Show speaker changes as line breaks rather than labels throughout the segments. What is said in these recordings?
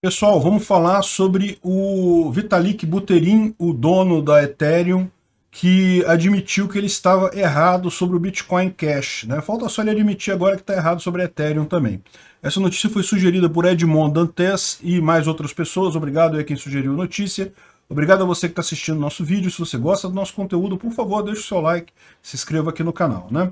Pessoal, vamos falar sobre o Vitalik Buterin, o dono da Ethereum, que admitiu que ele estava errado sobre o Bitcoin Cash. Né? Falta só ele admitir agora que está errado sobre a Ethereum também. Essa notícia foi sugerida por Edmond Dantes e mais outras pessoas. Obrigado a quem sugeriu a notícia. Obrigado a você que está assistindo nosso vídeo. Se você gosta do nosso conteúdo, por favor, deixe o seu like, se inscreva aqui no canal. né?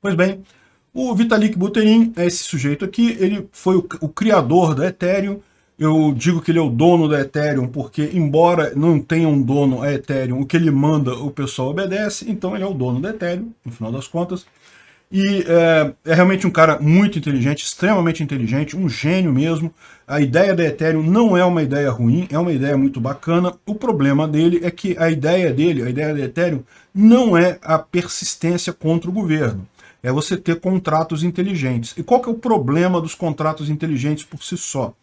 Pois bem, o Vitalik Buterin é esse sujeito aqui, ele foi o, o, criador da Ethereum. Eu digo que ele é o dono da Ethereum porque, embora não tenha um dono a Ethereum, o que ele manda o pessoal obedece, então ele é o dono da Ethereum, no final das contas. E é, é realmente um cara muito inteligente, extremamente inteligente, um gênio mesmo. A ideia da Ethereum não é uma ideia ruim, é uma ideia muito bacana. O problema dele é que a ideia dele, a ideia da Ethereum, não é a persistência contra o governo é você ter contratos inteligentes. E qual que é o problema dos contratos inteligentes por si só?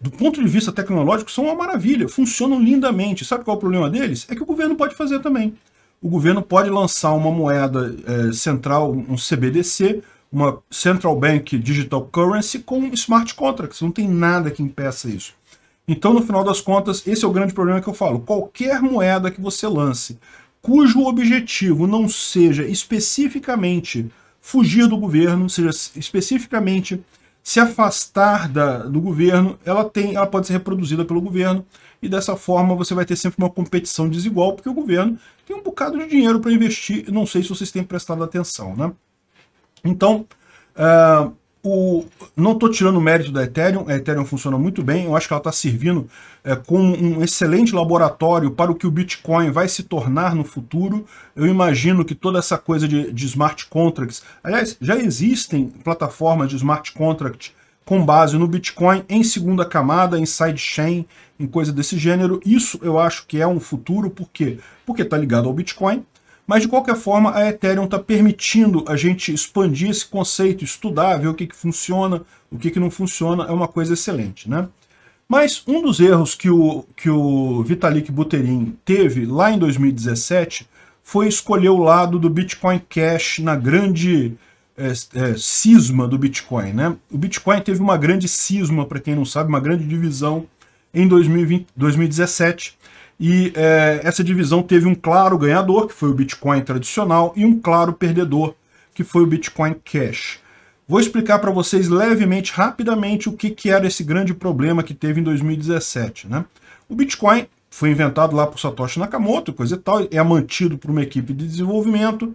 Do ponto de vista tecnológico, são uma maravilha, funcionam lindamente. Sabe qual é o problema deles? É que o governo pode fazer também. O governo pode lançar uma moeda é, central, um CBDC, uma Central Bank Digital Currency com smart contracts. Não tem nada que impeça isso. Então, no final das contas, esse é o grande problema que eu falo. Qualquer moeda que você lance, cujo objetivo não seja especificamente fugir do governo, ou seja, especificamente se afastar da, do governo, ela, tem, ela pode ser reproduzida pelo governo e dessa forma você vai ter sempre uma competição desigual, porque o governo tem um bocado de dinheiro para investir, não sei se vocês têm prestado atenção, né? Então, uh, o, não estou tirando mérito da Ethereum, a Ethereum funciona muito bem, eu acho que ela está servindo é, como um excelente laboratório para o que o Bitcoin vai se tornar no futuro. Eu imagino que toda essa coisa de, de smart contracts, aliás, já existem plataformas de smart contract com base no Bitcoin em segunda camada, em sidechain, em coisa desse gênero. Isso eu acho que é um futuro, por quê? Porque está ligado ao Bitcoin, mas, de qualquer forma, a Ethereum está permitindo a gente expandir esse conceito, estudar, ver o que, que funciona, o que, que não funciona, é uma coisa excelente, né? Mas um dos erros que o, que o Vitalik Buterin teve lá em 2017 foi escolher o lado do Bitcoin Cash na grande é, é, cisma do Bitcoin. Né? O Bitcoin teve uma grande cisma, para quem não sabe, uma grande divisão em 2020, 2017. E é, essa divisão teve um claro ganhador, que foi o Bitcoin tradicional, e um claro perdedor, que foi o Bitcoin Cash. Vou explicar para vocês levemente, rapidamente, o que, que era esse grande problema que teve em 2017. Né? O Bitcoin foi inventado lá por Satoshi Nakamoto, coisa e tal, é mantido por uma equipe de desenvolvimento,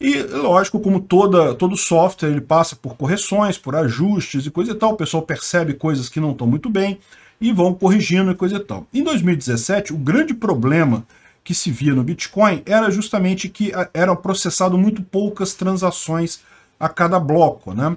e, lógico, como toda, todo software, ele passa por correções, por ajustes e coisa e tal, o pessoal percebe coisas que não estão muito bem, e vão corrigindo e coisa e tal. Em 2017, o grande problema que se via no Bitcoin era justamente que ah, eram processado muito poucas transações a cada bloco, né?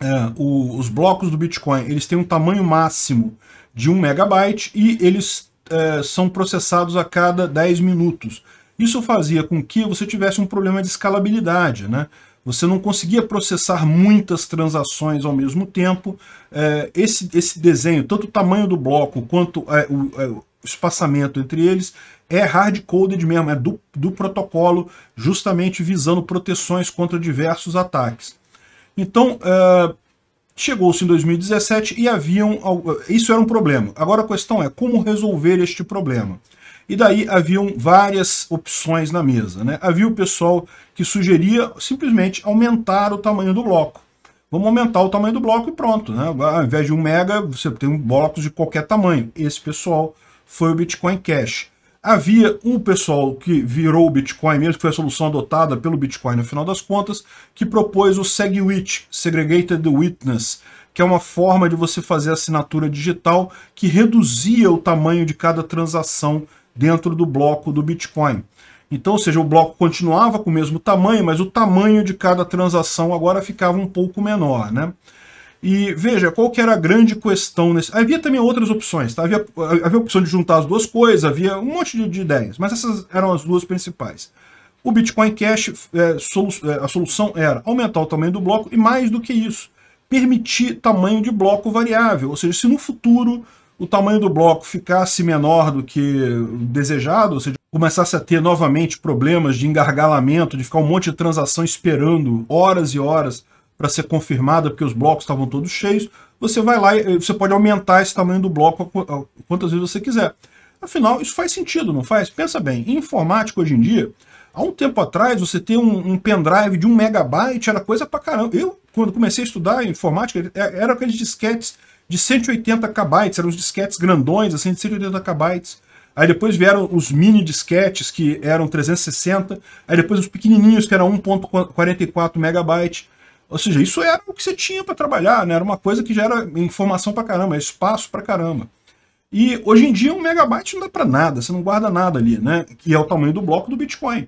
É, o, os blocos do Bitcoin eles têm um tamanho máximo de 1 megabyte e eles é, são processados a cada 10 minutos. Isso fazia com que você tivesse um problema de escalabilidade, né? Você não conseguia processar muitas transações ao mesmo tempo. É, esse, esse desenho, tanto o tamanho do bloco quanto é, o, é, o, espaçamento entre eles, é hard-coded mesmo, é do, do protocolo, justamente visando proteções contra diversos ataques. Então, é, chegou-se em 2017 e haviam isso era um problema. Agora a questão é como resolver este problema. E daí haviam várias opções na mesa. Né? Havia o pessoal que sugeria simplesmente aumentar o tamanho do bloco. Vamos aumentar o tamanho do bloco e pronto. Né? Ao invés de um mega, você tem um bloco de qualquer tamanho. Esse pessoal foi o Bitcoin Cash. Havia um pessoal que virou o Bitcoin mesmo, que foi a solução adotada pelo Bitcoin no final das contas, que propôs o SegWit, Segregated Witness, que é uma forma de você fazer assinatura digital que reduzia o tamanho de cada transação dentro do bloco do Bitcoin. Então, ou seja, o bloco continuava com o mesmo tamanho, mas o tamanho de cada transação agora ficava um pouco menor, né? E veja, qual que era a grande questão nesse... Havia também outras opções, tá? havia, havia a opção de juntar as duas coisas, havia um monte de, de ideias, mas essas eram as duas principais. O Bitcoin Cash, é, solu... é, a solução era aumentar o tamanho do bloco e mais do que isso, permitir tamanho de bloco variável, ou seja, se no futuro o tamanho do bloco ficasse assim menor do que desejado, ou seja, começasse a ter novamente problemas de engargalamento, de ficar um monte de transação esperando horas e horas para ser confirmada, porque os blocos estavam todos cheios, você vai lá e eh, você pode aumentar esse tamanho do bloco quantas vezes você quiser. Afinal, isso faz sentido, não faz? Pensa bem, em informática hoje em dia, há um tempo atrás, você ter um, um pendrive de um megabyte era coisa pra caramba. Eu, quando comecei a estudar informática, é, era aqueles disquetes de 180 KB, eram os disquetes grandões, assim, de 180 KB. Aí depois vieram os mini disquetes, que eram 360. Aí depois os pequenininhos, que eram 1.44 MB. Ou seja, isso era o que você tinha para trabalhar, né? Era uma coisa que já era informação para caramba, espaço para caramba. E hoje em dia um megabyte não dá para nada, você não guarda nada ali, né? Que é o tamanho do bloco do Bitcoin.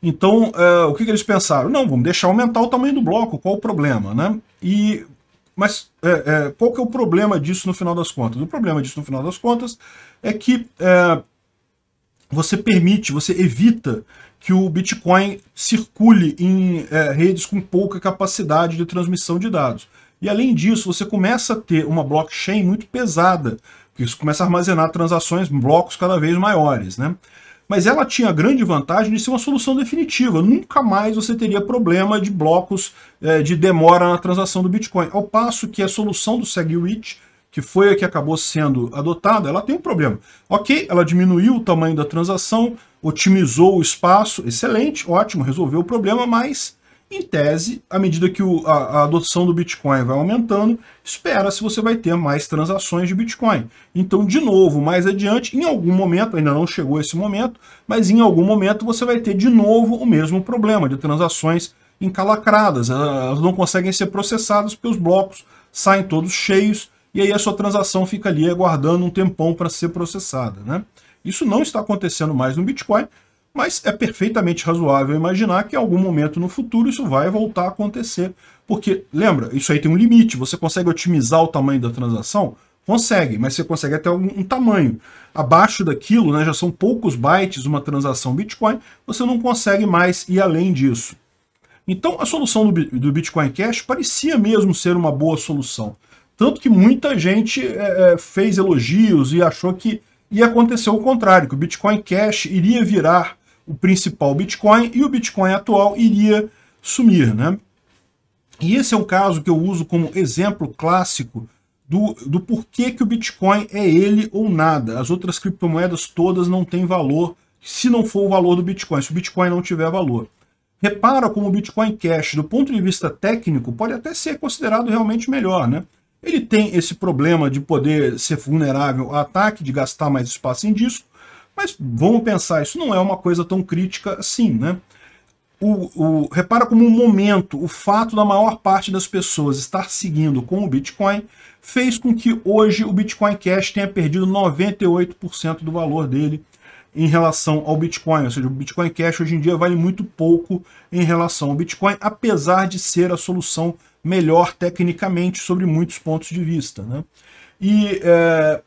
Então, uh, o que, que, eles pensaram? Não, vamos deixar aumentar o tamanho do bloco, qual o problema, né? E mas é, é, qual que é o problema disso no final das contas? O problema disso no final das contas é que é, você permite, você evita que o Bitcoin circule em é, redes com pouca capacidade de transmissão de dados. E além disso, você começa a ter uma blockchain muito pesada, porque isso começa a armazenar transações, blocos cada vez maiores, né? mas ela tinha a grande vantagem de ser uma solução definitiva. Nunca mais você teria problema de blocos é, de demora na transação do Bitcoin. Ao passo que a solução do SegWit, que foi a que acabou sendo adotada, ela tem um problema. Ok, ela diminuiu o tamanho da transação, otimizou o espaço, excelente, ótimo, resolveu o problema, mas em tese, à medida que o, a, a, adoção do Bitcoin vai aumentando, espera-se você vai ter mais transações de Bitcoin. Então, de novo, mais adiante, em algum momento, ainda não chegou esse momento, mas em algum momento você vai ter de novo o mesmo problema de transações encalacradas. Ah, elas não conseguem ser processadas porque os blocos saem todos cheios e aí a sua transação fica ali aguardando um tempão para ser processada. Né? Isso não está acontecendo mais no Bitcoin, mas é perfeitamente razoável imaginar que em algum momento no futuro isso vai voltar a acontecer. Porque, lembra, isso aí tem um limite. Você consegue otimizar o tamanho da transação? Consegue, mas você consegue até um, um tamanho. Abaixo daquilo, né, já são poucos bytes uma transação Bitcoin, você não consegue mais ir além disso. Então a solução do, do Bitcoin Cash parecia mesmo ser uma boa solução. Tanto que muita gente é, é fez elogios e achou que ia acontecer o contrário, que o Bitcoin Cash iria virar o principal Bitcoin e o Bitcoin atual iria sumir. Né? E esse é um caso que eu uso como exemplo clássico do, do porquê que o Bitcoin é ele ou nada. As outras criptomoedas todas não têm valor se não for o valor do Bitcoin, se o Bitcoin não tiver valor. Repara como o Bitcoin Cash, do ponto de vista técnico, pode até ser considerado realmente melhor, né? Ele tem esse problema de poder ser vulnerável a ataque, de gastar mais espaço em disco, mas vamos pensar, isso não é uma coisa tão crítica assim, né? O, o, repara como o momento, o fato da maior parte das pessoas estar seguindo com o Bitcoin fez com que hoje o Bitcoin Cash tenha perdido 98% do valor dele em relação ao Bitcoin. Ou seja, o Bitcoin Cash hoje em dia vale muito pouco em relação ao Bitcoin, apesar de ser a solução melhor tecnicamente sobre muitos pontos de vista. Né? E é,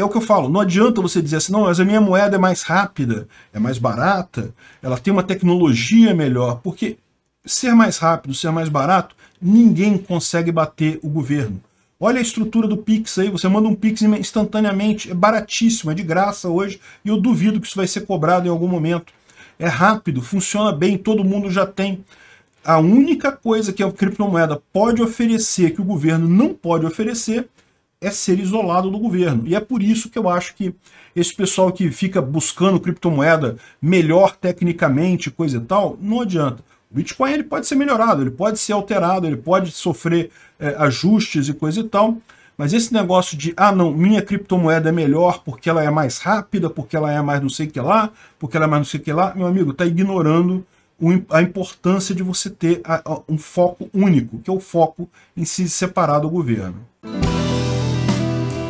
é o que eu falo, não adianta você dizer assim, não, mas a minha moeda é mais rápida, é mais barata, ela tem uma tecnologia melhor, porque ser mais rápido, ser mais barato, ninguém consegue bater o governo. Olha a estrutura do Pix aí, você manda um Pix instantaneamente, é baratíssimo, é de graça hoje, e eu duvido que isso vai ser cobrado em algum momento. É rápido, funciona bem, todo mundo já tem. A única coisa que a criptomoeda pode oferecer, que o governo não pode oferecer, é ser isolado do governo. E é por isso que eu acho que esse pessoal que fica buscando criptomoeda melhor tecnicamente, coisa e tal, não adianta. O Bitcoin ele pode ser melhorado, ele pode ser alterado, ele pode sofrer é, ajustes e coisa e tal, mas esse negócio de, ah não, minha criptomoeda é melhor porque ela é mais rápida, porque ela é mais não sei o que lá, porque ela é mais não sei o que lá, meu amigo, está ignorando a importância de você ter um foco único, que é o foco em se separar do governo.